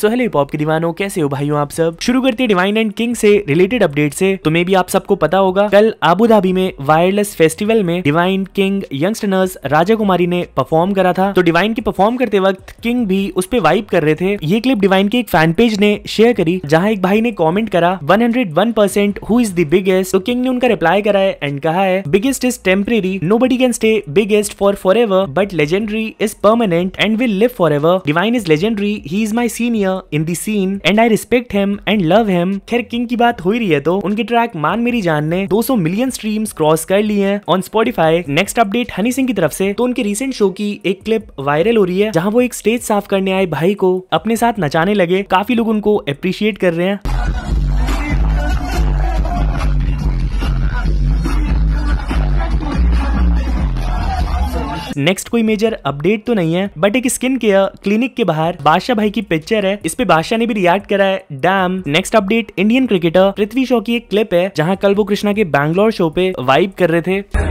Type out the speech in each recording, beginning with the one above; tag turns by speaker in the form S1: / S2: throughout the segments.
S1: सोहेली pop के दीवानों कैसे हो भाइयों आप सब शुरू करते डिवाइन एंड किंग से रिलेटेड अपडेट से तो मे भी आप सबको पता होगा कल आबू धाबी में वायरलेस फेस्टिवल में Divine King youngsters Raja Kumari ने परफॉर्म करा था तो डिवाइन की परफॉर्म करते वक्त किंग भी उस पर वाइप कर रहे थे ये क्लिप डिवाइन के एक फैन पेज ने शेयर करी जहाँ एक भाई ने कॉमेंट करा one hundred one percent who is the biggest तो किंग ने उनका रिप्लाई करा है एंड कहा है biggest is temporary nobody can stay biggest for forever but legendary is permanent and will live forever Divine is legendary he is my senior junior in the scene and I respect him and love him खैर King की बात हो ही रही है तो उनके track मान मेरी जान ने 200 मिलियन स्ट्रीम्स क्रॉस कर लिए हैं on Spotify next update Honey Singh की तरफ से तो उनके रिसेंट शो की एक क्लिप वायरल हो रही है जहां वो एक स्टेज साफ करने आए भाई को अपने साथ नचाने लगे काफी लोग उनको अप्रिशिएट कर रहे हैं नेक्स्ट कोई मेजर अपडेट तो नहीं है बट एक स्किन केयर क्लिनिक के बाहर बादशाह भाई की पिक्चर है इस पे बादशाह ने भी रिएक्ट करा है damn next update Indian cricketer Prithvi Shaw की एक क्लिप है जहाँ कल वो कृष्णा के बैंगलोर शो पे वाइब कर रहे थे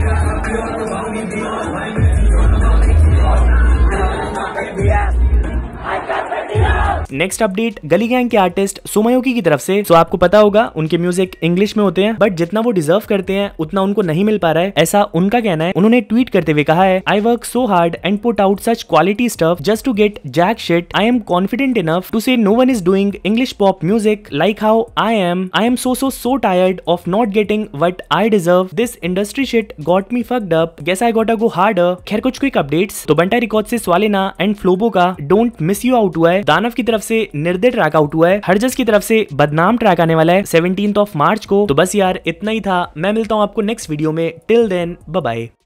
S1: नेक्स्ट अपडेट गली गैंग के आर्टिस्ट सुमयोकी की तरफ से सो आपको पता होगा उनके म्यूजिक इंग्लिश में होते हैं बट जितना वो डिजर्व करते हैं उतना उनको नहीं मिल पा रहा है ऐसा उनका कहना है उन्होंने ट्वीट करते हुए कहा है I work so hard and put out such quality stuff just to get jack shit I am confident enough to say no one is doing English pop music like how I am I am so so so tired of not getting what I deserve this industry shit got me fucked up guess I a go hard खैर कुछ quick updates तो बंटा record से स्वालेना and फ्लोबो का don't miss you out हुआ है दानव की तरफ से निर्दय ट्रैक आउट हुआ है हर्जस की तरफ से बदनाम ट्रैक आने वाला है सेवनटीन ऑफ मार्च को तो बस यार इतना ही था मैं मिलता हूँ आपको नेक्स्ट वीडियो में टिल देन बाय